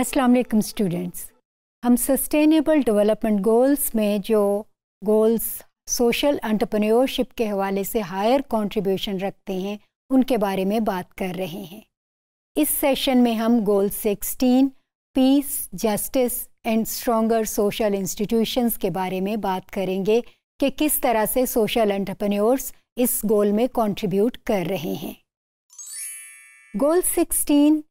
अस्सलाम वालेकुम स्टूडेंट्स हम सस्टेनेबल डेवलपमेंट गोल्स में जो गोल्स सोशल एंटरप्रेन्योरशिप के हवाले से हायर कंट्रीब्यूशन रखते हैं उनके बारे में बात कर रहे हैं इस सेशन में हम goal 16 peace justice and stronger social institutions के बारे में बात करेंगे कि किस तरह से सोशल एंटरप्रेन्योर्स इस गोल में कंट्रीब्यूट कर रहे हैं goal 16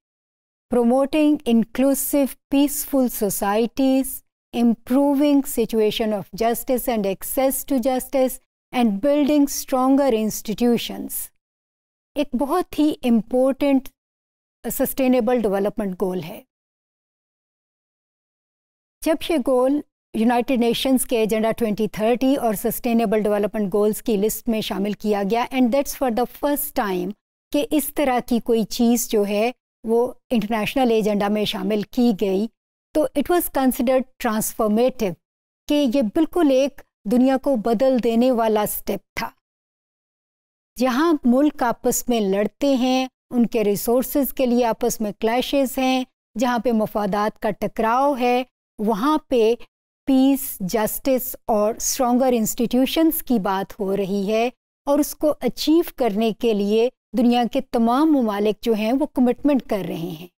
promoting inclusive, peaceful societies, improving situation of justice and access to justice, and building stronger institutions. ek bahut hi important sustainable development goal hai jab ye goal united nations ke agenda 2030 aur sustainable development goals ki list mein shamil kiya gaya and that's for the first time ke is tarah ki koi cheez jo hai वो international agenda में शामिल की गई तो it was considered transformative कि ये बिल्कुल एक दुनिया को बदल देने वाला स्टेप था जहाँ मुल्क आपस में लड़ते हैं उनके रिसोर्स के लिए आपस में क्लैशेस हैं जहाँ पे मफादात का टकराव है वहाँ पे पीस जस्टिस और स्ट्रॉन्गर इंस्टीट्यूशंस की बात हो रही है और उसको अचीव करने के लिए दुनिया के तमाम ममालिक जो हैं वो कमिटमेंट कर रहे हैं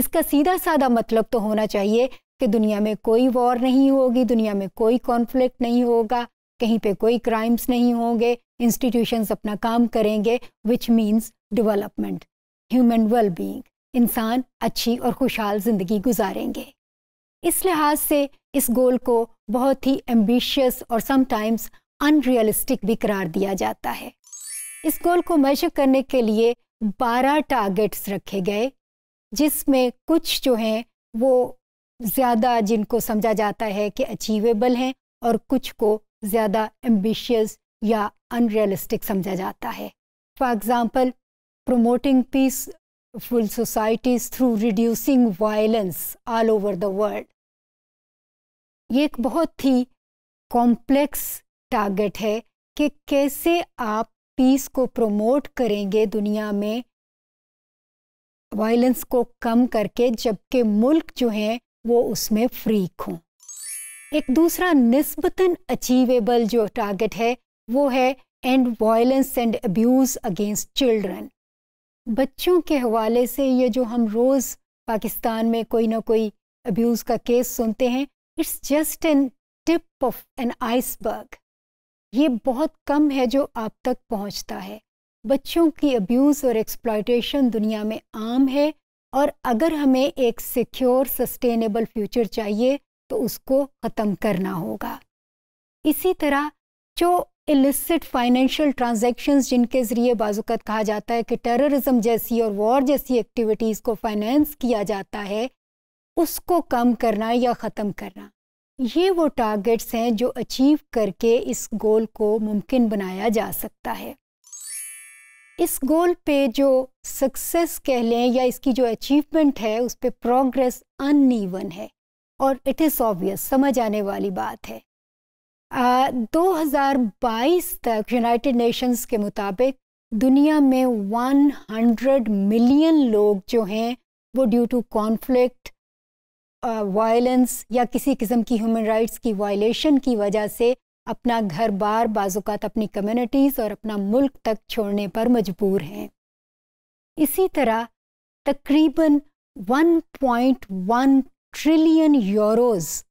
इसका सीधा साधा मतलब तो होना चाहिए कि दुनिया में कोई वॉर नहीं होगी दुनिया में कोई कॉन्फ्लिक्ट नहीं होगा कहीं पे कोई क्राइम्स नहीं होंगे इंस्टीट्यूशंस अपना काम करेंगे which means development human wellbeing इंसान अच्छी और खुशहाल ज़िंदगी गुजारेंगे इस लिहाज से इस गोल को बहुत ही एम्बिशियस और समटाइम्स अनरियलिस्टिक भी करार दिया जाता है इस गोल को मेजर करने के लिए 12 टारगेट्स रखे गए जिसमें कुछ जो हैं वो ज़्यादा जिनको समझा जाता है कि अचीवेबल हैं और कुछ को ज़्यादा एम्बिशियस या अनरियलिस्टिक समझा जाता है for example peaceful societies through reducing violence all over the world ये एक बहुत ही कॉम्प्लेक्स टारगेट है कि कैसे आप पीस को प्रमोट करेंगे दुनिया में वायलेंस को कम करके जबकि मुल्क जो हैं वो उसमें फ्रीक हों एक दूसरा नस्बता अचीवेबल जो टारगेट है वो है end violence and abuse against children बच्चों के हवाले से ये जो हम रोज़ पाकिस्तान में कोई ना कोई अब्यूज़ का केस सुनते हैं it's just an tip of an iceberg ये बहुत कम है जो आप तक पहुंचता है बच्चों की अब्यूज़ और एक्सप्लाइटेशन दुनिया में आम है और अगर हमें एक सिक्योर सस्टेनेबल फ्यूचर चाहिए तो उसको ख़त्म करना होगा इसी तरह जो इलिसिट फाइनेंशियल ट्रांजेक्शन जिनके ज़रिए बाजुकत कहा जाता है कि टेररिज्म जैसी और वॉर जैसी एक्टिविटीज़ को फाइनेंस किया जाता है उसको कम करना या ख़त्म करना ये वो टारगेट्स हैं जो अचीव करके इस गोल को मुमकिन बनाया जा सकता है इस गोल पे जो सक्सेस कह लें या इसकी जो अचीवमेंट है उस पर प्रोग्रेस अनईवन है और इट इज़ ऑबियस समझ आने वाली बात है आ, 2022 तक यूनाइटेड नेशंस के मुताबिक दुनिया में 100 मिलियन लोग जो हैं वो ड्यू टू कॉन्फ्लिक्ट वायलेंस या किसी किस्म की ह्यूमन राइट्स की वायलेशन की वजह से अपना घर बार बाजुकात अपनी कम्युनिटीज़ और अपना मुल्क तक छोड़ने पर मजबूर हैं इसी तरह तकरीबन 1.1 ट्रिलियन यूरोस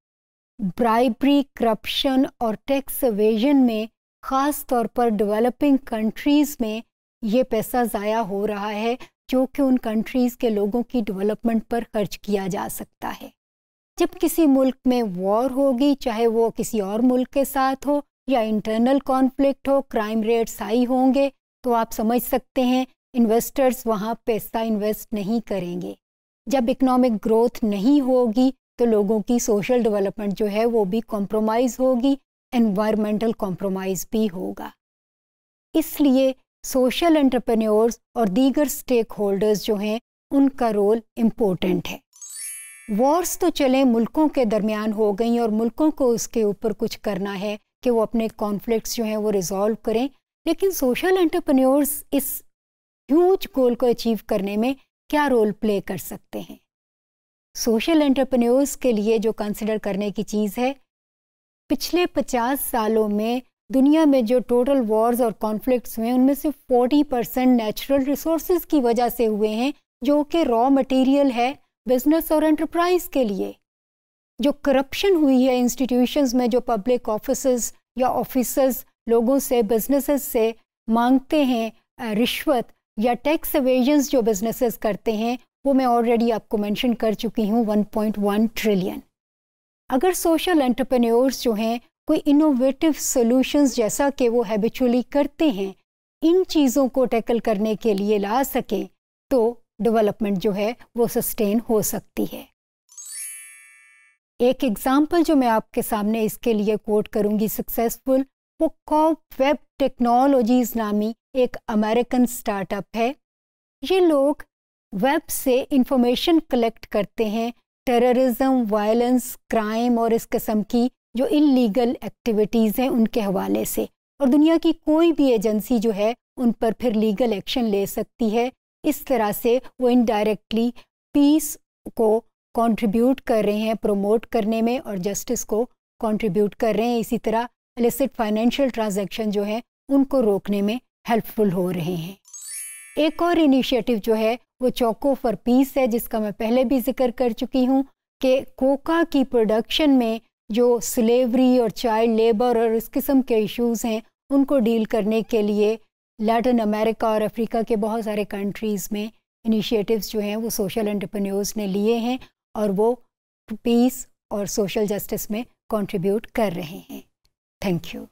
ब्राइबरी करप्शन और टैक्स एवेजन में ख़ास तौर पर डेवलपिंग कंट्रीज़ में ये पैसा ज़ाया हो रहा है जो कि उन कंट्रीज़ के लोगों की डेवलपमेंट पर खर्च किया जा सकता है जब किसी मुल्क में वॉर होगी चाहे वो किसी और मुल्क के साथ हो या इंटरनल कॉन्फ्लिक्ट हो क्राइम रेट्स हाई होंगे तो आप समझ सकते हैं इन्वेस्टर्स वहाँ पैसा इन्वेस्ट नहीं करेंगे जब इकोनॉमिक ग्रोथ नहीं होगी तो लोगों की सोशल डेवलपमेंट जो है वो भी कॉम्प्रोमाइज़ होगी एनवायरमेंटल कॉम्प्रोमाइज़ भी होगा इसलिए सोशल एंटरप्रेन्योर्स और दीगर स्टेक होल्डर्स जो हैं उनका रोल इम्पोर्टेंट है वॉर्स तो चले मुल्कों के दरमियान हो गई और मुल्कों को उसके ऊपर कुछ करना है कि वो अपने कॉन्फ्लिक्ट्स जो हैं वो रिजॉल्व करें लेकिन सोशल एंटरप्रेन्योर्स इस ह्यूज गोल को अचीव करने में क्या रोल प्ले कर सकते हैं सोशल एंटरप्रेन्योर्स के लिए जो कंसिडर करने की चीज़ है पिछले 50 सालों में दुनिया में जो टोटल वॉर्स और कॉन्फ्लिक्ट्स हुए उनमें से 40 परसेंट नेचुरल रिसोर्स की वजह से हुए हैं जो कि रॉ मटेरियल है बिजनेस और एंटरप्राइज के लिए जो करप्शन हुई है इंस्टीट्यूशंस में जो पब्लिक ऑफिस या ऑफिसर्स लोगों से बिजनेसेस से मांगते हैं रिश्वत या टैक्स एवेजन्स जो बिजनेसेस करते हैं वो मैं ऑलरेडी आपको मेंशन कर चुकी हूँ 1.1 ट्रिलियन अगर सोशल एंटरप्रेन्योर्स जो हैं कोई इनोवेटिव सॉल्यूशंस जैसा कि वो हैबिचुअली करते हैं इन चीज़ों को टैकल करने के लिए ला सकें तो डेवलपमेंट जो है वो सस्टेन हो सकती है एक एग्जाम्पल जो मैं आपके सामने इसके लिए कोट करूंगी सक्सेसफुल वो कॉप वेब टेक्नोलॉजीज नामी एक अमेरिकन स्टार्टअप है ये लोग वेब से इंफॉर्मेशन कलेक्ट करते हैं टेररिज्म वायलेंस क्राइम और इस किस्म की जो इलीगल एक्टिविटीज़ हैं उनके हवाले से और दुनिया की कोई भी एजेंसी जो है उन पर फिर लीगल एक्शन ले सकती है इस तरह से वो इनडायरेक्टली पीस को कंट्रीब्यूट कर रहे हैं प्रमोट करने में और जस्टिस को कंट्रीब्यूट कर रहे हैं इसी तरह एलिसिट फाइनेंशियल ट्रांजैक्शन जो है उनको रोकने में हेल्पफुल हो रहे हैं एक और इनिशिएटिव जो है वो चौको फॉर पीस है जिसका मैं पहले भी जिक्र कर चुकी हूँ कि कोका की प्रोडक्शन में जो स्लेवरी और चाइल्ड लेबर और इस किस्म के इश्यूज हैं उनको डील करने के लिए लैटिन अमेरिका और अफ्रीका के बहुत सारे कंट्रीज़ में इनिशिएटिव्स जो हैं वो सोशल एंटरप्रेन्योर्स ने लिए हैं और वो पीस और सोशल जस्टिस में कंट्रीब्यूट कर रहे हैं थैंक यू